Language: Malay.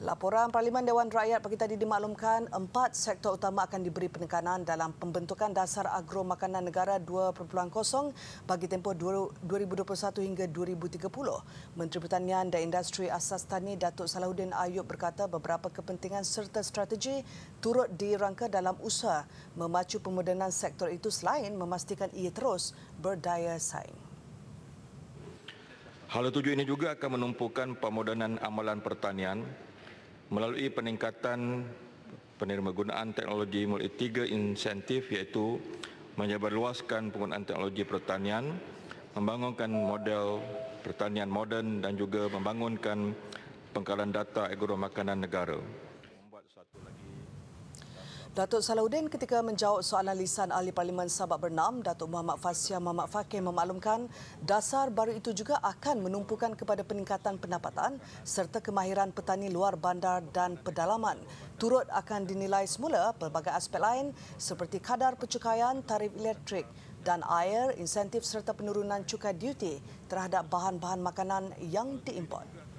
Laporan Parlimen Dewan Rakyat pagi tadi dimaklumkan empat sektor utama akan diberi penekanan dalam pembentukan Dasar Agro Makanan Negara 2.0 bagi tempoh 2021 hingga 2030. Menteri Pertanian dan Industri Asas Tani Datuk Salahuddin Ayub berkata beberapa kepentingan serta strategi turut dirangka dalam usaha memacu pemodenan sektor itu selain memastikan ia terus berdaya saing. Hal tujuh ini juga akan menumpukan pemodenan amalan pertanian melalui peningkatan penerimagunaan teknologi melalui tiga insentif iaitu menyebarluaskan penggunaan teknologi pertanian, membangunkan model pertanian moden dan juga membangunkan pengkalan data agro makanan negara. Datuk Salahuddin ketika menjawab soalan lisan ahli parlimen Sabak Bernam, Datuk Muhammad Fasya Muhammad Fakih memaklumkan dasar baru itu juga akan menumpukan kepada peningkatan pendapatan serta kemahiran petani luar bandar dan pedalaman. Turut akan dinilai semula pelbagai aspek lain seperti kadar pencukaian tarif elektrik dan air, insentif serta penurunan cukai duty terhadap bahan-bahan makanan yang diimport.